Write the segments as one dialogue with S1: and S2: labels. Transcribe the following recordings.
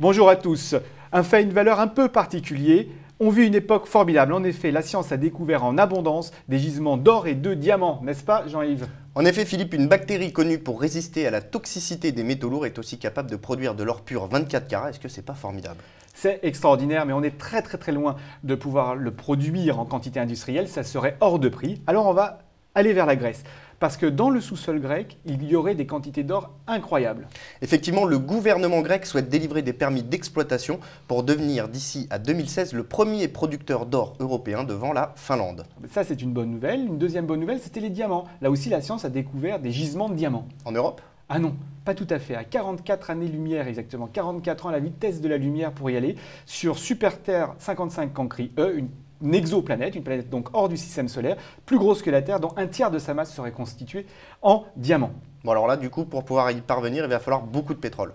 S1: Bonjour à tous. Un fait une valeur un peu particulier. On vit une époque formidable. En effet, la science a découvert en abondance des gisements d'or et de diamants, n'est-ce pas
S2: Jean-Yves En effet Philippe, une bactérie connue pour résister à la toxicité des métaux lourds est aussi capable de
S1: produire de l'or pur 24 carats. Est-ce que c'est pas formidable c'est extraordinaire, mais on est très très très loin de pouvoir le produire en quantité industrielle, ça serait hors de prix. Alors on va aller vers la Grèce parce que dans le sous-sol grec, il y aurait des quantités d'or incroyables. Effectivement, le
S2: gouvernement grec souhaite délivrer des permis d'exploitation pour devenir d'ici à 2016 le premier
S1: producteur d'or européen devant la Finlande. Ça, c'est une bonne nouvelle. Une deuxième bonne nouvelle, c'était les diamants. Là aussi, la science a découvert des gisements de diamants. En Europe ah non, pas tout à fait, à 44 années-lumière exactement, 44 ans à la vitesse de la lumière pour y aller, sur Super Terre 55 Cancri E, une une exoplanète, une planète donc hors du système solaire, plus grosse que la Terre, dont un tiers de sa masse serait constituée en diamants. Bon alors là, du coup, pour pouvoir y parvenir, il va falloir beaucoup de pétrole.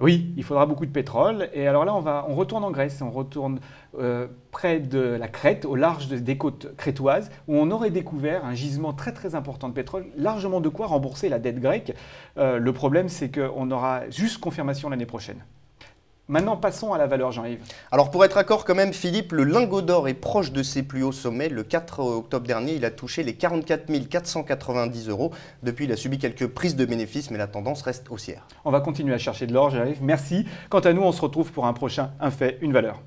S1: Oui, il faudra beaucoup de pétrole. Et alors là, on, va, on retourne en Grèce, on retourne euh, près de la Crète, au large des côtes crétoises, où on aurait découvert un gisement très très important de pétrole, largement de quoi rembourser la dette grecque. Euh, le problème, c'est qu'on aura juste confirmation l'année prochaine. Maintenant, passons à la valeur, Jean-Yves. Alors, pour être accord quand même, Philippe, le lingot
S2: d'or est proche de ses plus hauts sommets. Le 4 octobre dernier, il a touché les 44 490 euros. Depuis, il a subi quelques prises de bénéfices, mais la tendance reste haussière. On va continuer à chercher de l'or,
S1: Jean-Yves. Merci. Quant à nous, on se retrouve pour un prochain Un fait, une valeur.